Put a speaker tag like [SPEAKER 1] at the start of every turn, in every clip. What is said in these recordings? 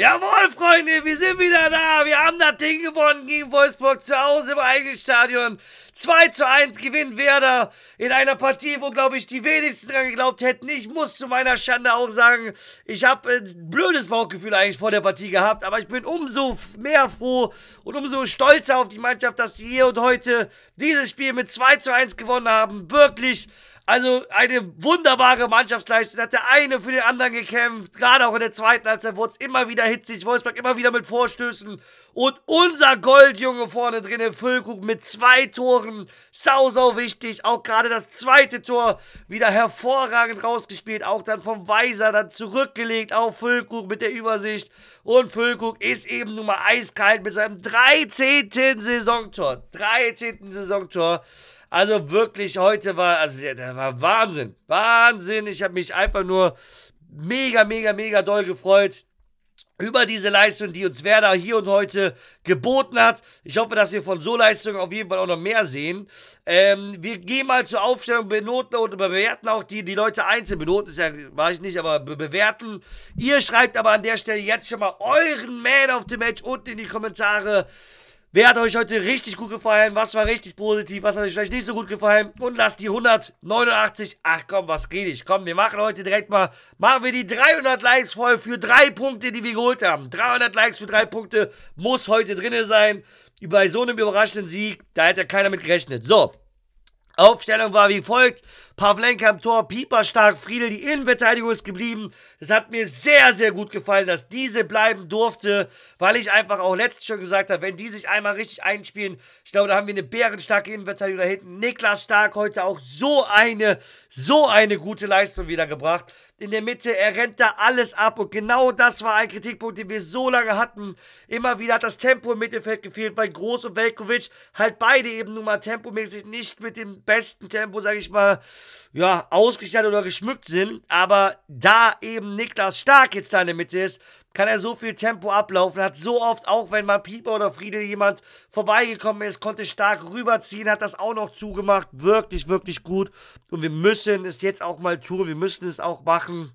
[SPEAKER 1] Jawohl, Freunde, wir sind wieder da. Wir haben das Ding gewonnen gegen Wolfsburg zu Hause im eigenen Stadion. 2 zu 1 gewinnt Werder in einer Partie, wo, glaube ich, die wenigsten dran geglaubt hätten. Ich muss zu meiner Schande auch sagen, ich habe ein äh, blödes Bauchgefühl eigentlich vor der Partie gehabt, aber ich bin umso mehr froh und umso stolzer auf die Mannschaft, dass sie hier und heute dieses Spiel mit 2 zu 1 gewonnen haben. Wirklich also eine wunderbare Mannschaftsleistung. Hat der eine für den anderen gekämpft. Gerade auch in der zweiten Halbzeit wurde es immer wieder hitzig. Wolfsburg immer wieder mit Vorstößen. Und unser Goldjunge vorne drin, der Füllkrug, mit zwei Toren. Sau, sau wichtig. Auch gerade das zweite Tor wieder hervorragend rausgespielt. Auch dann vom Weiser dann zurückgelegt auf Füllkrug mit der Übersicht. Und Füllkrug ist eben nun mal eiskalt mit seinem 13. Saisontor. 13. Saisontor. Also wirklich, heute war, also der, war Wahnsinn. Wahnsinn. Ich habe mich einfach nur mega, mega, mega doll gefreut über diese Leistung, die uns Werder hier und heute geboten hat. Ich hoffe, dass wir von so Leistungen auf jeden Fall auch noch mehr sehen. Ähm, wir gehen mal zur Aufstellung, benoten und bewerten auch die, die Leute einzeln. Benoten ist ja, war ich nicht, aber bewerten. Ihr schreibt aber an der Stelle jetzt schon mal euren Man auf dem Match unten in die Kommentare. Wer hat euch heute richtig gut gefallen? Was war richtig positiv? Was hat euch vielleicht nicht so gut gefallen? Und lasst die 189. Ach komm, was rede ich? Komm, wir machen heute direkt mal, machen wir die 300 Likes voll für drei Punkte, die wir geholt haben. 300 Likes für drei Punkte muss heute drin sein. Bei so einem überraschenden Sieg, da hätte keiner mit gerechnet. So, Aufstellung war wie folgt. Pavlenka am Tor, Pieper stark, Friedel, die Innenverteidigung ist geblieben. Es hat mir sehr, sehr gut gefallen, dass diese bleiben durfte, weil ich einfach auch letztens schon gesagt habe, wenn die sich einmal richtig einspielen, ich glaube, da haben wir eine bärenstarke Innenverteidigung da hinten. Niklas Stark heute auch so eine, so eine gute Leistung wieder gebracht in der Mitte, er rennt da alles ab und genau das war ein Kritikpunkt, den wir so lange hatten. Immer wieder hat das Tempo im Mittelfeld gefehlt, weil Groß und Velkovic halt beide eben nun mal tempomäßig nicht mit dem besten Tempo, sag ich mal, ja, ausgestattet oder geschmückt sind, aber da eben Niklas Stark jetzt da in der Mitte ist, kann er so viel Tempo ablaufen, hat so oft, auch wenn mal Pieper oder Friedel jemand vorbeigekommen ist, konnte Stark rüberziehen, hat das auch noch zugemacht, wirklich, wirklich gut und wir müssen es jetzt auch mal tun, wir müssen es auch machen,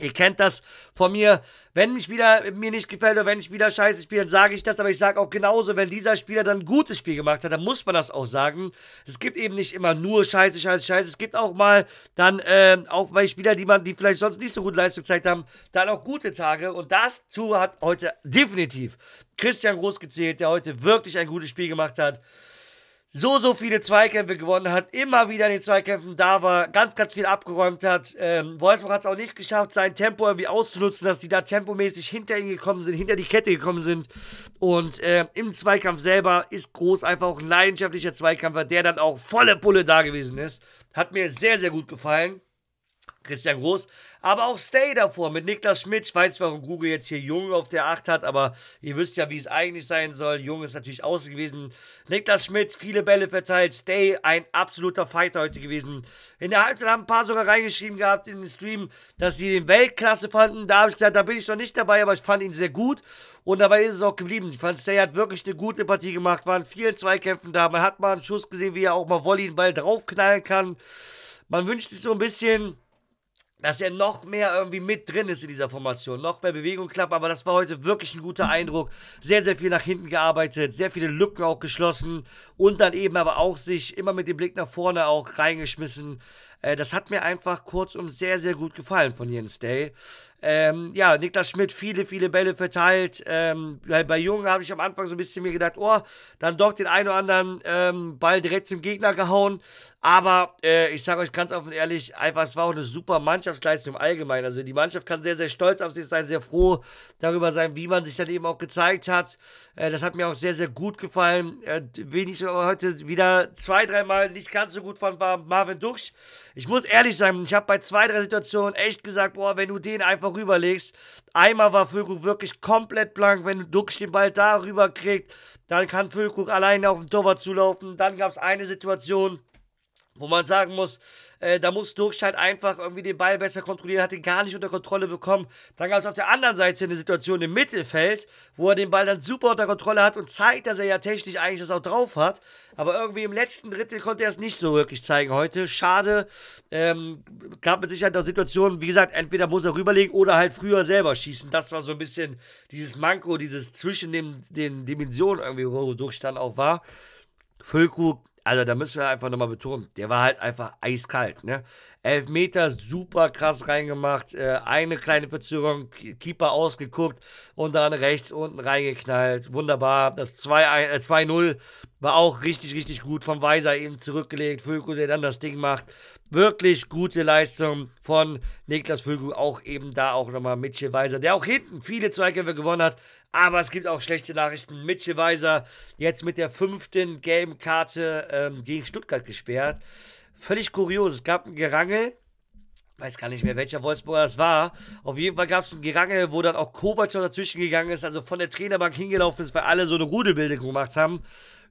[SPEAKER 1] Ihr kennt das von mir. Wenn mich wieder mir nicht gefällt oder wenn ich wieder scheiße spiele, dann sage ich das. Aber ich sage auch genauso, wenn dieser Spieler dann ein gutes Spiel gemacht hat, dann muss man das auch sagen. Es gibt eben nicht immer nur scheiße, scheiße, scheiße. Es gibt auch mal dann äh, auch bei Spielern, die man, die vielleicht sonst nicht so gute Leistung gezeigt haben, dann auch gute Tage. Und das zu hat heute definitiv Christian Groß gezählt, der heute wirklich ein gutes Spiel gemacht hat so, so viele Zweikämpfe gewonnen hat, immer wieder in den Zweikämpfen da war, ganz, ganz viel abgeräumt hat. Ähm, Wolfsburg hat es auch nicht geschafft, sein Tempo irgendwie auszunutzen, dass die da tempomäßig hinter ihn gekommen sind, hinter die Kette gekommen sind. Und äh, im Zweikampf selber ist Groß einfach auch ein leidenschaftlicher Zweikämpfer, der dann auch volle Pulle da gewesen ist. Hat mir sehr, sehr gut gefallen. Christian Groß, aber auch Stay davor mit Niklas Schmidt. Ich weiß, warum Google jetzt hier Jung auf der 8 hat, aber ihr wisst ja, wie es eigentlich sein soll. Jung ist natürlich außen gewesen. Niklas Schmidt, viele Bälle verteilt. Stay, ein absoluter Fighter heute gewesen. In der Halbzeit haben ein paar sogar reingeschrieben gehabt in den Stream, dass sie den Weltklasse fanden. Da habe ich gesagt, da bin ich noch nicht dabei, aber ich fand ihn sehr gut. Und dabei ist es auch geblieben. Ich fand, Stay hat wirklich eine gute Partie gemacht. Waren vielen Zweikämpfen da. Man hat mal einen Schuss gesehen, wie er auch mal Volley den Ball draufknallen kann. Man wünscht sich so ein bisschen dass er noch mehr irgendwie mit drin ist in dieser Formation. Noch mehr Bewegung klappt, aber das war heute wirklich ein guter Eindruck. Sehr, sehr viel nach hinten gearbeitet, sehr viele Lücken auch geschlossen und dann eben aber auch sich immer mit dem Blick nach vorne auch reingeschmissen. Äh, das hat mir einfach kurzum sehr, sehr gut gefallen von Jens Day. Ähm, ja, Niklas Schmidt viele, viele Bälle verteilt. Ähm, bei Jungen habe ich am Anfang so ein bisschen mir gedacht, oh, dann doch den einen oder anderen ähm, Ball direkt zum Gegner gehauen. Aber äh, ich sage euch ganz offen und ehrlich, einfach, es war auch eine super Mannschaftsleistung im Allgemeinen. Also die Mannschaft kann sehr, sehr stolz auf sich sein, sehr froh darüber sein, wie man sich dann eben auch gezeigt hat. Äh, das hat mir auch sehr, sehr gut gefallen. Äh, wen ich heute wieder zwei, dreimal nicht ganz so gut fand, war Marvin Duxch ich muss ehrlich sein, ich habe bei zwei, drei Situationen echt gesagt, boah, wenn du den einfach rüberlegst, einmal war Füllkrug wirklich komplett blank, wenn Duxch den Ball da rüber kriegt, dann kann Füllkrug alleine auf den Torwart zulaufen. Dann gab es eine Situation, wo man sagen muss, äh, da muss Durchscheid einfach irgendwie den Ball besser kontrollieren, hat den gar nicht unter Kontrolle bekommen. Dann gab es auf der anderen Seite eine Situation im Mittelfeld, wo er den Ball dann super unter Kontrolle hat und zeigt, dass er ja technisch eigentlich das auch drauf hat. Aber irgendwie im letzten Drittel konnte er es nicht so wirklich zeigen heute. Schade, ähm, gab mit Sicherheit auch Situationen, wie gesagt, entweder muss er rüberlegen oder halt früher selber schießen. Das war so ein bisschen dieses Manko, dieses zwischen den, den Dimensionen irgendwie, wo Durchstand auch war. Füllkrug also da müssen wir einfach nochmal betonen, der war halt einfach eiskalt. Ne? Elfmeter super krass reingemacht, äh, eine kleine Verzögerung, Keeper ausgeguckt und dann rechts unten reingeknallt. Wunderbar. Das 2-0 äh, war auch richtig, richtig gut. Vom Weiser eben zurückgelegt, Völko, der dann das Ding macht. Wirklich gute Leistung von Niklas Völko, auch eben da auch nochmal Mitchell Weiser, der auch hinten viele Zweikämpfe gewonnen hat. Aber es gibt auch schlechte Nachrichten. Mitchell Weiser jetzt mit der fünften gelben Karte ähm, gegen Stuttgart gesperrt völlig kurios. Es gab ein Gerangel, weiß gar nicht mehr, welcher Wolfsburger das war. Auf jeden Fall gab es ein Gerangel, wo dann auch Kovac schon dazwischen gegangen ist, also von der Trainerbank hingelaufen ist, weil alle so eine Rudelbildung gemacht haben.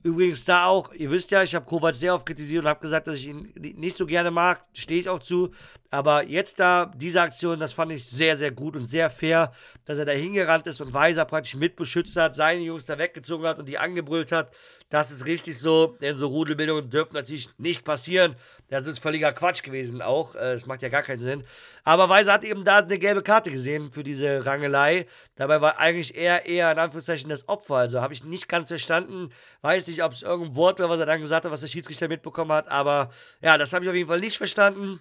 [SPEAKER 1] Übrigens da auch, ihr wisst ja, ich habe Kovac sehr oft kritisiert und habe gesagt, dass ich ihn nicht so gerne mag, stehe ich auch zu. Aber jetzt da, diese Aktion, das fand ich sehr, sehr gut und sehr fair, dass er da hingerannt ist und Weiser praktisch mitbeschützt hat, seine Jungs da weggezogen hat und die angebrüllt hat. Das ist richtig so, denn so Rudelbildungen dürfen natürlich nicht passieren. Das ist völliger Quatsch gewesen auch, äh, es macht ja gar keinen Sinn. Aber Weiser hat eben da eine gelbe Karte gesehen für diese Rangelei. Dabei war eigentlich er eher in Anführungszeichen das Opfer, also habe ich nicht ganz verstanden. Weiß nicht, ob es irgendein Wort war, was er dann gesagt hat, was der Schiedsrichter mitbekommen hat, aber ja, das habe ich auf jeden Fall nicht verstanden.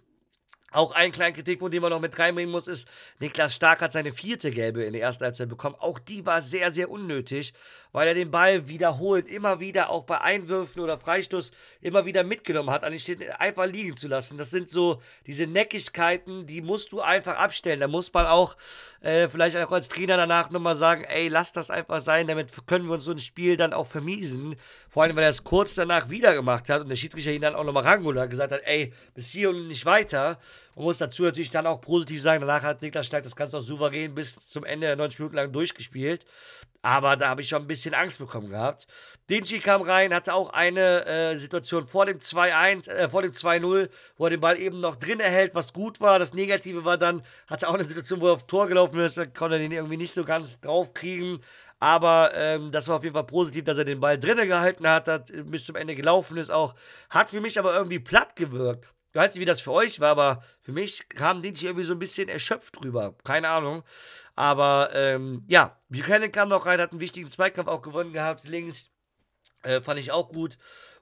[SPEAKER 1] Auch einen kleinen Kritikpunkt, den man noch mit reinbringen muss, ist, Niklas Stark hat seine vierte Gelbe in der ersten Halbzeit bekommen. Auch die war sehr, sehr unnötig, weil er den Ball wiederholt, immer wieder, auch bei Einwürfen oder Freistoß, immer wieder mitgenommen hat, anstatt ihn einfach liegen zu lassen. Das sind so diese Neckigkeiten, die musst du einfach abstellen. Da muss man auch äh, vielleicht auch als Trainer danach nochmal sagen, ey, lass das einfach sein, damit können wir uns so ein Spiel dann auch vermiesen. Vor allem, weil er es kurz danach wieder gemacht hat und der Schiedsrichter ihn dann auch nochmal rangeholt hat gesagt hat, ey, bis hier und nicht weiter. Man muss dazu natürlich dann auch positiv sagen, danach hat Niklas Stark das Ganze auch souverän bis zum Ende der 90 Minuten lang durchgespielt. Aber da habe ich schon ein bisschen Angst bekommen gehabt. Dinci kam rein, hatte auch eine äh, Situation vor dem 2-1, äh, vor dem 2-0, wo er den Ball eben noch drin erhält, was gut war. Das Negative war dann, hatte auch eine Situation, wo er auf Tor gelaufen ist, da konnte er den irgendwie nicht so ganz draufkriegen. Aber ähm, das war auf jeden Fall positiv, dass er den Ball drinnen gehalten hat, hat äh, bis zum Ende gelaufen ist auch. Hat für mich aber irgendwie platt gewirkt. Ich weiß nicht, wie das für euch war, aber für mich kam Dinch irgendwie so ein bisschen erschöpft rüber. Keine Ahnung. Aber ähm, ja, Buchanan kam noch rein, hat einen wichtigen Zweikampf auch gewonnen gehabt. Links äh, fand ich auch gut.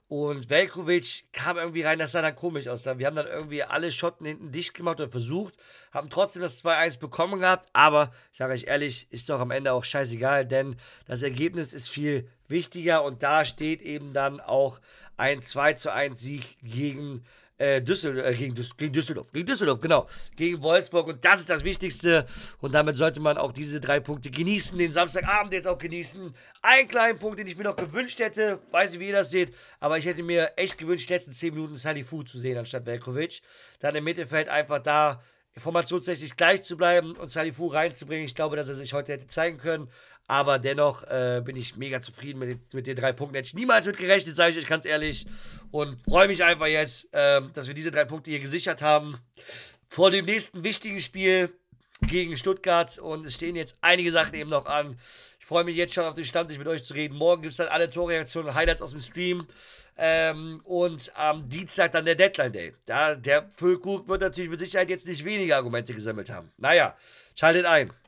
[SPEAKER 1] Und Velkovic kam irgendwie rein, das sah dann komisch aus. Wir haben dann irgendwie alle Schotten hinten dicht gemacht und versucht, haben trotzdem das 2-1 bekommen gehabt, aber ich sage euch ehrlich, ist doch am Ende auch scheißegal, denn das Ergebnis ist viel wichtiger und da steht eben dann auch ein 2-1 Sieg gegen äh, äh, gegen, Düs gegen Düsseldorf, gegen Düsseldorf, genau, gegen Wolfsburg und das ist das Wichtigste und damit sollte man auch diese drei Punkte genießen, den Samstagabend jetzt auch genießen. Einen kleinen Punkt, den ich mir noch gewünscht hätte, weiß nicht, wie ihr das seht, aber ich hätte mir echt gewünscht, die letzten zehn Minuten Sally Fu zu sehen anstatt Velkovic. Dann im Mittelfeld einfach da formationstechnisch gleich zu bleiben und Salifu reinzubringen. Ich glaube, dass er sich heute hätte zeigen können. Aber dennoch äh, bin ich mega zufrieden mit den, mit den drei Punkten. Hätte ich niemals mit gerechnet, sage ich euch ganz ehrlich. Und freue mich einfach jetzt, äh, dass wir diese drei Punkte hier gesichert haben. Vor dem nächsten wichtigen Spiel gegen Stuttgart und es stehen jetzt einige Sachen eben noch an. Ich freue mich jetzt schon auf den Stammtisch mit euch zu reden. Morgen gibt es dann alle Torreaktionen, und Highlights aus dem Stream. Ähm, und am Dienstag dann der Deadline Day. Da, der Füllkrug wird natürlich mit Sicherheit jetzt nicht weniger Argumente gesammelt haben. Naja, schaltet ein.